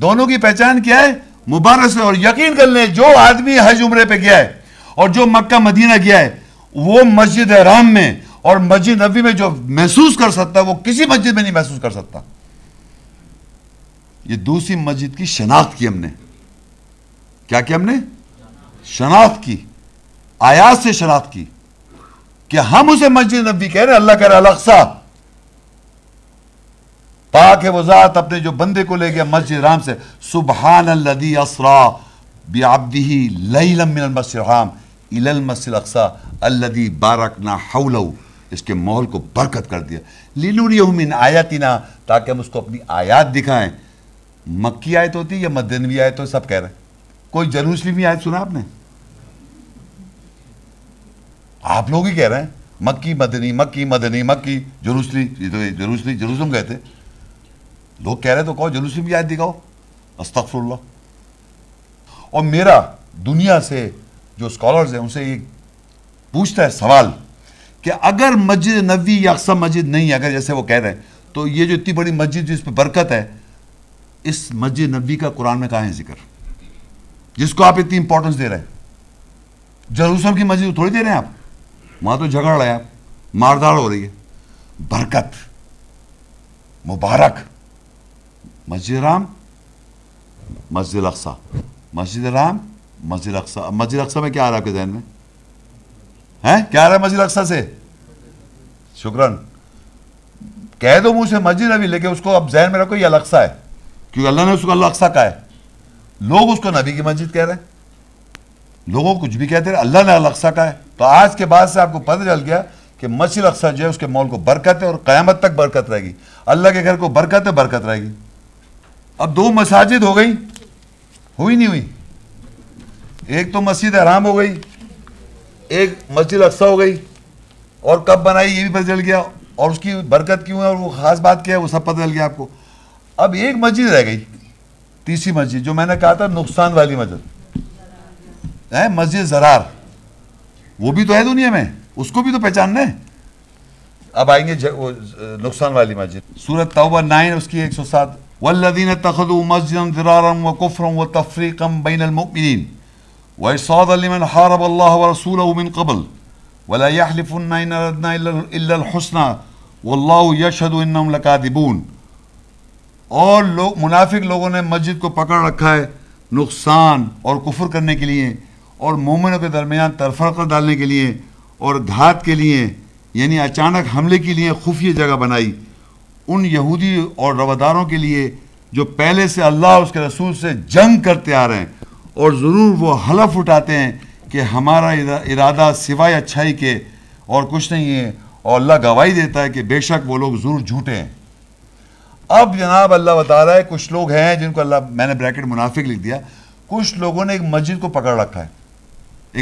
दोनों की पहचान क्या है मुबारक और यकीन कर ले जो आदमी हज उम्र पे गया है और जो मक्का मदीना गया है वो मस्जिद राम में और मस्जिद नबी में जो महसूस कर सकता है वो किसी मस्जिद में नहीं महसूस कर सकता ये दूसरी मस्जिद की शनाख्त की हमने क्या किया हमने शनाख्त की आयात से शनाख्त की कि हम उसे मस्जिद नबी कह रहे हैं अल्लाह कह रहे अलक्सा पाक है वजात अपने जो बंदे को ले गया मस्जिद राम से सुबहान असरा बेआबदी लमिनमस्जिद हराम इलमस्जिद अल्लदी बारक ना हौलऊ इसके माहौल को बरकत कर दिया लिलूरियमिन आयातिना ताकि हम उसको अपनी आयात दिखाएं मक्की आयत होती है या मदनवी आयत हो सब कह रहे हैं कोई जरूसलीमी आयत सुना आपने आप लोग ही कह रहे हैं मक्की मदनी मक्की मदनी मक्की जरूसली तो जरूसली जरूसम गए थे लोग कह रहे तो कहो जुलूसी में आयत दिखाओ अस्तफुल्ला और मेरा दुनिया से जो स्कॉलर्स हैं उनसे ये पूछता है सवाल कि अगर मस्जिद नबी या अक्सर मस्जिद नहीं है अगर जैसे वो कह रहे हैं तो ये जो इतनी बड़ी मस्जिद जिस पर बरकत है इस मस्जिद नबी का कुरान में कहा है जिक्र जिसको आप इतनी इंपॉर्टेंस दे रहे हैं जरूसम की मस्जिद थोड़ी दे रहे हैं आप वहां तो झगड़ रहे हैं आप मारदार हो रही है बरकत मुबारक मस्जिद राम मस्जिद अक्सा मस्जिद राम मस्जिद अक्सा मस्जिद अक्सा में क्या आ रहा है आपके जहन में है क्या आ रहा है मस्जिद अक्सा से शुक्रन कह दो मुझसे मस्जिद नबी लेकिन उसको अब जहन में रखो ये अलक्सा है क्योंकि अल्लाह ने उसको अक्सा कहा है लोग उसको नबी की मस्जिद कह रहे हैं लोगों कुछ भी कहते रहे अल्लाह ने अलक्सा कहा है तो आज के बाद से आपको पता चल गया कि मस्जिद अक्सा जो है उसके मॉल को बरकत है और क़्यामत तक बरकत रहेगी अल्लाह के घर को बरकत है बरकत रहेगी अब दो मसाजिद हो गई हुई नहीं हुई एक तो मस्जिद आराम हो गई एक मस्जिद अक्सा हो गई और कब बनाई ये भी पता चल गया और उसकी बरकत क्यों है और वो ख़ास बात क्या है वो सब पता चल गया आपको अब एक मस्जिद रह गई तीसरी मस्जिद जो मैंने कहा था नुकसान वाली मस्जिद है मस्जिद जरार वो भी तो है दुनिया में उसको भी तो पहचानना है अब आएंगे नुकसान वाली मस्जिद सूरत तौबा नाइन उसकी एक सौ सात वल्लिन तखदू मस्जिद दरारम व कुफ़रम व तफरीकम बैनमिन वसादमन हारब अल्लाह रसूल कबल वला याहलिफ़ुल्लसना वल्ला यशद लकादिबून और लोग मुनाफिक लोगों ने मस्जिद को पकड़ रखा है नुकसान और कुफर करने के लिए और मोमिनों के दरमियान तरफरक़ डालने के लिए और घात के लिए यानी अचानक हमले के लिए खुफिया जगह बनाई उन यहूदी और रवादारों के लिए जो पहले से अल्लाह उसके रसूल से जंग करते आ रहे हैं और ज़रूर वो हलफ उठाते हैं कि हमारा इरादा सिवाय अच्छाई के और कुछ नहीं है और अल्लाह गवाही देता है कि बेशक वो लोग ज़रूर झूठे हैं अब जनाब अल्लाह बता रहा है कुछ लोग हैं जिनको अल्लाह मैंने ब्रैकेट मुनाफिक लिख दिया कुछ लोगों ने एक मस्जिद को पकड़ रखा है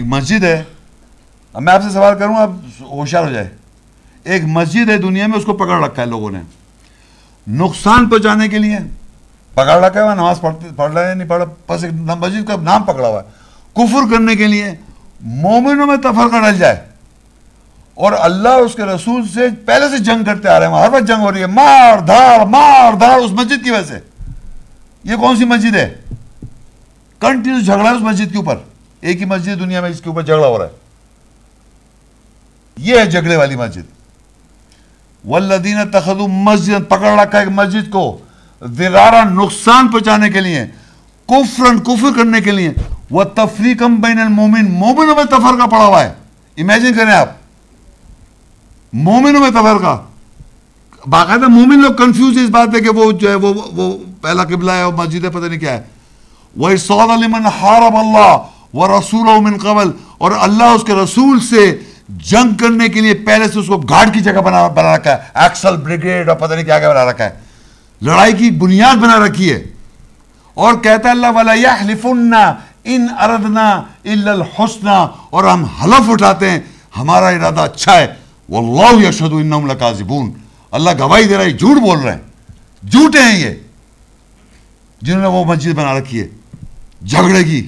एक मस्जिद है अब मैं आपसे सवाल करूँ आप होशियार हो जाए एक मस्जिद है दुनिया में उसको पकड़ रखा है लोगों ने नुकसान पहुंचाने के लिए पकड़ रखा हुआ नमाज पढ़ते पढ़ रहा है नहीं पढ़ बस एक मस्जिद का नाम पकड़ा हुआ है कुफुर करने के लिए मोमिनों में तफरका डल जाए और अल्लाह उसके रसूल से पहले से जंग करते आ रहे हैं हर वक्त जंग हो रही है मार धार मार धार उस मस्जिद की वजह से ये कौन सी मस्जिद है कंटिन्यू झगड़ा है उस मस्जिद के ऊपर एक ही मस्जिद दुनिया में इसके ऊपर झगड़ा हो रहा है यह है झगड़े वाली मस्जिद वल्लदीन तखद मस्जिद पकड़ रखा है मस्जिद को दिगारा नुकसान पहुंचाने के लिए कुफरन कुफर करने के लिए वह कम बैन मोमिन मोमिनों में का पड़ा हुआ है इमेजिन करें आप मोमिनों में का बाकायदा मोमिन लोग कंफ्यूज इस बात है कि वो जो है वो वो पहला किबला है और मस्जिद है पता नहीं क्या है वही सौदमन हारब अल्लाह व रसूल कबल और अल्लाह उसके रसूल से जंग करने के लिए पहले से उसको घाट की जगह बना बना रखा है एक्सल ब्रिगेड और पता नहीं क्या क्या बना रखा है लड़ाई की बुनियाद बना रखी है और कहता है अल्लाह वाला यहलिफुन्ना इन अरदना इल्ल हुसना और हम हलफ उठाते हैं हमारा इरादा अच्छा है वल्लाह यशद काजिबून अल्लाह गवाही दे रहा है झूठ बोल रहे हैं झूठे हैं ये जिन्होंने वो मस्जिद बना रखी है झगड़े की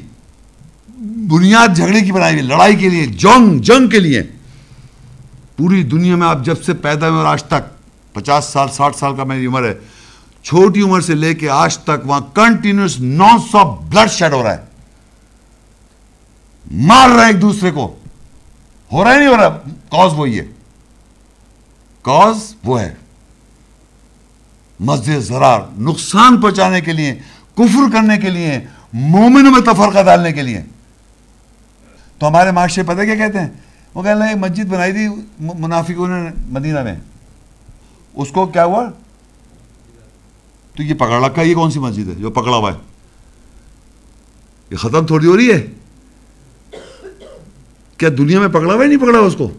बुनियाद झगड़े की बनाई गई लड़ाई के लिए जंग जंग के लिए पूरी दुनिया में आप जब से पैदा हुए और आज तक पचास साल साठ साल का मेरी उम्र है छोटी उम्र से लेके आज तक वहां continuous non stop bloodshed हो रहा है मार रहा है एक दूसरे को हो रहा है नहीं हो रहा कॉज वो ये कॉज वो है मस्जिद जरार नुकसान पहुंचाने के लिए कुफर करने के लिए मोमिनों में तफरका डालने के लिए तो हमारे माशरे पता क्या कहते हैं वो कह रहे मस्जिद बनाई थी मुनाफिकों ने मदीना में उसको क्या हुआ तो ये पकड़ रखा ये कौन सी मस्जिद है जो पकड़ा हुआ है ये ख़त्म थोड़ी हो रही है क्या दुनिया में पकड़ा हुआ है नहीं पकड़ा हुआ उसको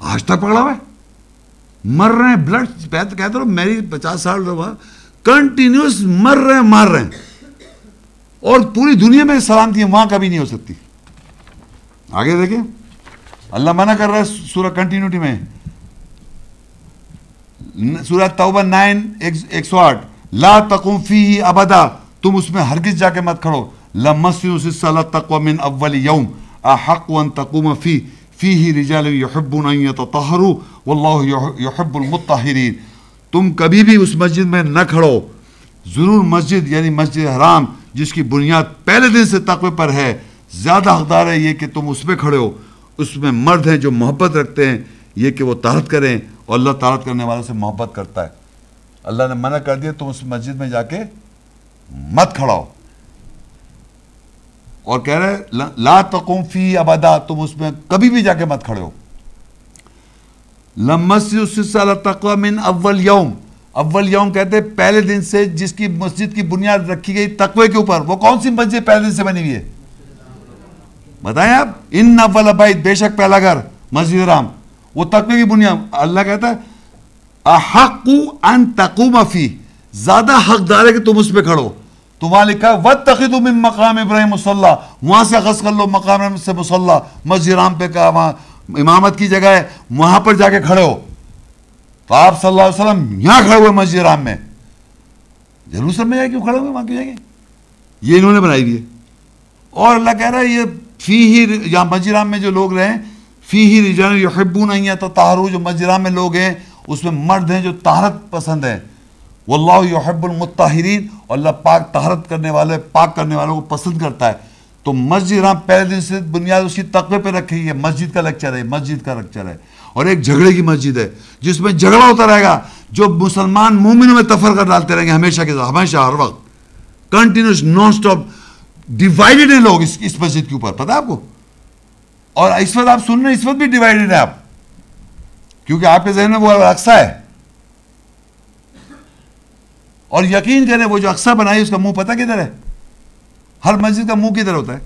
आज तक पकड़ा हुआ है मर रहे हैं ब्लड कहते रहो मेरी पचास साल कंटिन्यूस मर रहे हैं मार रहे हैं और पूरी दुनिया में सलामती है वहां कभी नहीं हो सकती आगे देखिए अल्लाह मना कर रहा है सूरह कंटिन्यूटी में सूरह तौबा नाइन एक सौ आठ ला तकुफी ही अबदा तुम उसमें हरगिज जाके मत खड़ो लमसिन तुम कभी भी उस मस्जिद में न खड़ो ज़रूर मस्जिद यानी मस्जिद हराम जिसकी बुनियाद पहले दिन से तकवे पर है ज़्यादा हकदार है ये कि तुम उसमें खड़े हो उसमें मर्द हैं जो मोहब्बत रखते हैं ये कि वो तारत करें और अल्लाह तारत करने वालों से मोहब्बत करता है अल्लाह ने मना कर दिया तुम उस मस्जिद में जाके मत खड़ा हो और कह रहे ला तकुम फी अबदा तुम उसमें कभी भी जाके मत खड़े हो लमसा मिन अव्वल यौम अव्वल यौम कहते हैं पहले दिन से जिसकी मस्जिद की बुनियाद रखी गई तकवे के ऊपर वो कौन सी मस्जिद पहले दिन से बनी हुई है बताएं आप इन नवल अबाइद बेशक पहला घर मस्जिद राम वो तकवे की बुनियाद अल्लाह कहता है हकू अन तकू मफी ज्यादा हकदार है कि तुम उस पर खड़ो तो वहां लिखा है वत तकी तुम मकाम इब्राहिम मुसल्ला वहां से गस कर लो मकाम से मुसल्ला मस्जिद राम पे कहा वहां इमामत की जगह है वहां पर जाके खड़े हो तो आप सल्लल्लाहु अलैहि वसल्लम यहां खड़े हुए मस्जिद राम में जरूर सब में जाए क्यों खड़े हुए वहां क्यों जाएंगे ये इन्होंने बनाई दिए और अल्लाह कह रहा है ये फ़ी ही यहाँ मजरा में जो लोग रहे फ़ी ही रिजन यबू नहीं है तो जो मजरा में लोग हैं उसमें मर्द हैं जो तहारत पसंद है वल्ला यहब्बुलमतरीन और अल्लाह पाक तहारत करने वाले पाक करने वालों को पसंद करता है तो मस्जिद हम पहले दिन से बुनियाद उसकी तकबे पर रखी है मस्जिद का लेक्चर है मस्जिद का लेक्चर है और एक झगड़े की मस्जिद है जिसमें झगड़ा होता रहेगा जो मुसलमान मोमिनों में तफर कर डालते रहेंगे हमेशा के साथ हमेशा हर वक्त कंटिन्यूस नॉन स्टॉप डिवाइडेड है लोग इस, इस मस्जिद के ऊपर पता है आपको और इस वक्त आप सुन रहे हैं इस वक्त भी डिवाइडेड है आप क्योंकि आपके जहन में वो अक्सा है और यकीन करें वो जो अक्सा बनाई उसका मुंह पता किधर है हर मस्जिद का मुंह किधर होता है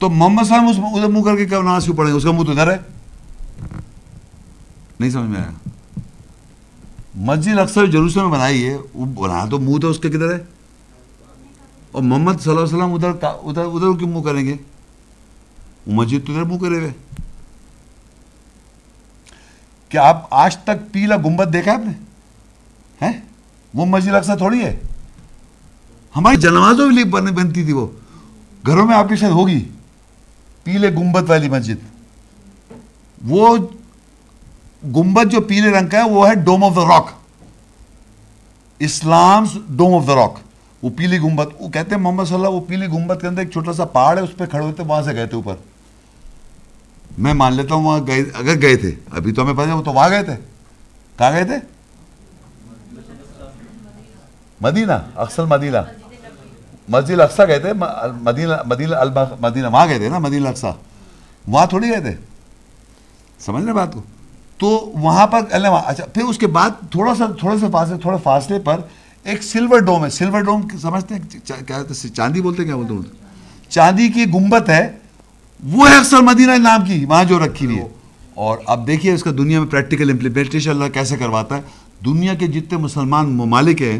तो मोहम्मद साहब उस उधर मुंह करके क्या नमाज क्यों पढ़ेंगे उसका मुंह तो उधर है नहीं समझ में आया मस्जिद अक्सर जरूर में बनाई है वो बना तो मुंह तो उसका किधर है और मोहम्मद सल्लाम उधर उधर उधर क्यों मुंह करेंगे मस्जिद तो उधर मुंह करे हुए क्या आप आज तक पीला गुम्बद देखा आपने हैं वो मस्जिद अक्सर थोड़ी है हमारी जनवाजों के लिए बन, बनती थी वो घरों में आपकी शायद होगी पीले गुम्बद वाली मस्जिद वो गुम्बद जो पीले रंग का है वो है Dome of the Rock Islam's Dome of the Rock वो पीली गुम्बद वो कहते हैं मोहम्मद सल्ला वो पीली गुम्बद के अंदर एक छोटा सा पहाड़ है उस पर खड़े होते वहां से गए थे ऊपर मैं मान लेता हूं वहां गए अगर गए थे अभी तो हमें पता वो तो वहां गए थे कहा गए थे मदीना अक्सल मदीना मस्जिद अक्सा गए थे मदीना मदीना अल मदीना वहां गए थे ना मदीना अक्सा वहां थोड़ी गए थे समझ रहे बात को तो वहां पर अल्लाह अच्छा फिर उसके बाद थोड़ा सा थोड़ा सा फासले थोड़े फासले पर एक सिल्वर डोम है सिल्वर डोम समझते हैं क्या क्या हैं चांदी बोलते हैं क्या बोलते हैं चांदी की गुम्बत है वो है अक्सर मदीना नाम की वहाँ जो रखी हुई है और अब देखिए इसका दुनिया में प्रैक्टिकल इम्प्लीमेंटेशन अल्लाह कैसे करवाता है दुनिया के जितने मुसलमान ममालिक हैं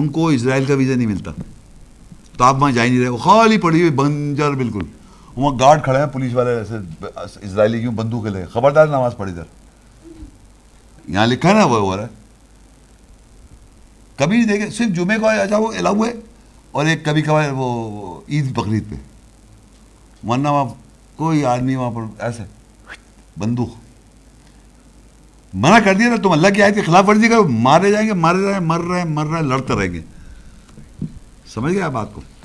उनको इसराइल का वीज़ा नहीं मिलता तो आप वहाँ जा ही नहीं रहे वो खाली पड़ी हुई बंजर बिल्कुल वहाँ गार्ड खड़े हैं पुलिस वाले ऐसे इसराइली क्यों बंदूक लिए खबरदार नमाज पढ़ी इधर यहाँ लिखा है ना वो हो रहा है कभी नहीं देखे सिर्फ जुमे को आया वो अलाउ है और एक कभी कभार वो ईद बकरीद पे वरना वहाँ कोई आदमी वहाँ पर ऐसे बंदूक मना कर दिया ना तुम अल्लाह की आयत के खिलाफ वर्जी करो मारे जाएंगे मारे जाएंगे मर रहे मर रहे लड़ते रहेंगे समझ गया बात को